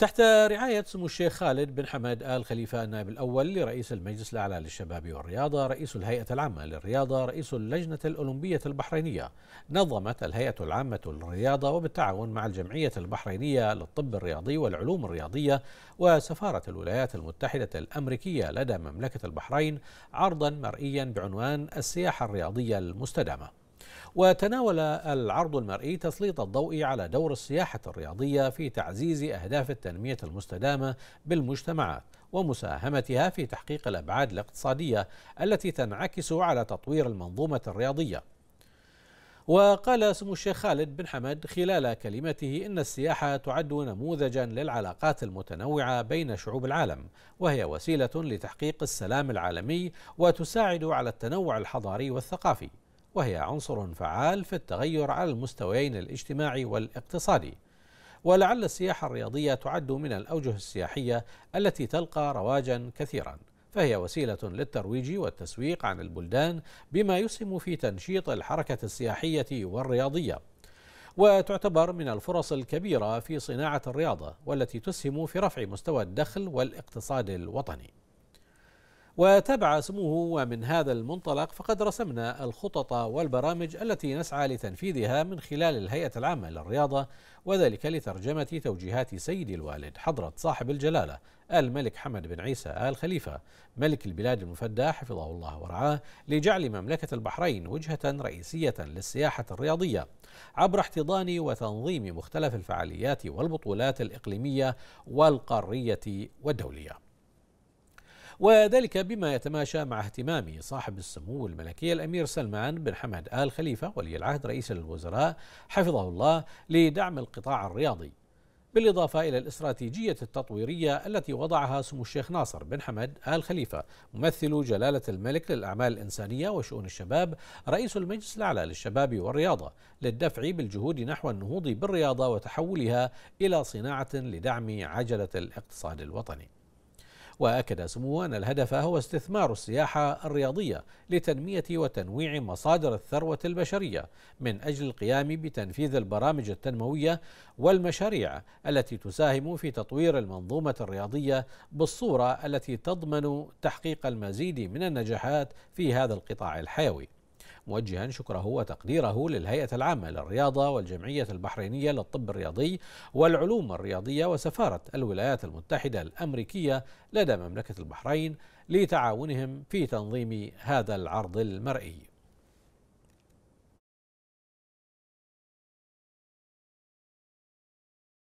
تحت رعاية سمو الشيخ خالد بن حمد آل خليفة النائب الأول لرئيس المجلس الأعلى للشباب والرياضة رئيس الهيئة العامة للرياضة رئيس اللجنة الأولمبية البحرينية نظمت الهيئة العامة للرياضة وبالتعاون مع الجمعية البحرينية للطب الرياضي والعلوم الرياضية وسفارة الولايات المتحدة الأمريكية لدى مملكة البحرين عرضا مرئيا بعنوان السياحة الرياضية المستدامة وتناول العرض المرئي تسليط الضوء على دور السياحة الرياضية في تعزيز أهداف التنمية المستدامة بالمجتمعات ومساهمتها في تحقيق الأبعاد الاقتصادية التي تنعكس على تطوير المنظومة الرياضية وقال سمو الشيخ خالد بن حمد خلال كلمته ان السياحه تعد نموذجا للعلاقات المتنوعه بين شعوب العالم وهي وسيله لتحقيق السلام العالمي وتساعد على التنوع الحضاري والثقافي وهي عنصر فعال في التغير على المستويين الاجتماعي والاقتصادي ولعل السياحة الرياضية تعد من الأوجه السياحية التي تلقى رواجا كثيرا فهي وسيلة للترويج والتسويق عن البلدان بما يسهم في تنشيط الحركة السياحية والرياضية وتعتبر من الفرص الكبيرة في صناعة الرياضة والتي تسهم في رفع مستوى الدخل والاقتصاد الوطني وتبع سموه ومن هذا المنطلق فقد رسمنا الخطط والبرامج التي نسعى لتنفيذها من خلال الهيئة العامة للرياضة وذلك لترجمة توجيهات سيد الوالد حضرة صاحب الجلالة الملك حمد بن عيسى آل خليفة ملك البلاد المفدى حفظه الله ورعاه لجعل مملكة البحرين وجهة رئيسية للسياحة الرياضية عبر احتضان وتنظيم مختلف الفعاليات والبطولات الإقليمية والقارية والدولية وذلك بما يتماشى مع اهتمام صاحب السمو الملكي الأمير سلمان بن حمد آل خليفة ولي العهد رئيس الوزراء حفظه الله لدعم القطاع الرياضي بالإضافة إلى الاستراتيجية التطويرية التي وضعها سمو الشيخ ناصر بن حمد آل خليفة ممثل جلالة الملك للأعمال الإنسانية وشؤون الشباب رئيس المجلس الأعلى للشباب والرياضة للدفع بالجهود نحو النهوض بالرياضة وتحولها إلى صناعة لدعم عجلة الاقتصاد الوطني وأكد سموه أن الهدف هو استثمار السياحة الرياضية لتنمية وتنويع مصادر الثروة البشرية من أجل القيام بتنفيذ البرامج التنموية والمشاريع التي تساهم في تطوير المنظومة الرياضية بالصورة التي تضمن تحقيق المزيد من النجاحات في هذا القطاع الحيوي موجها شكره وتقديره للهيئة العامة للرياضة والجمعية البحرينية للطب الرياضي والعلوم الرياضية وسفارة الولايات المتحدة الأمريكية لدى مملكة البحرين لتعاونهم في تنظيم هذا العرض المرئي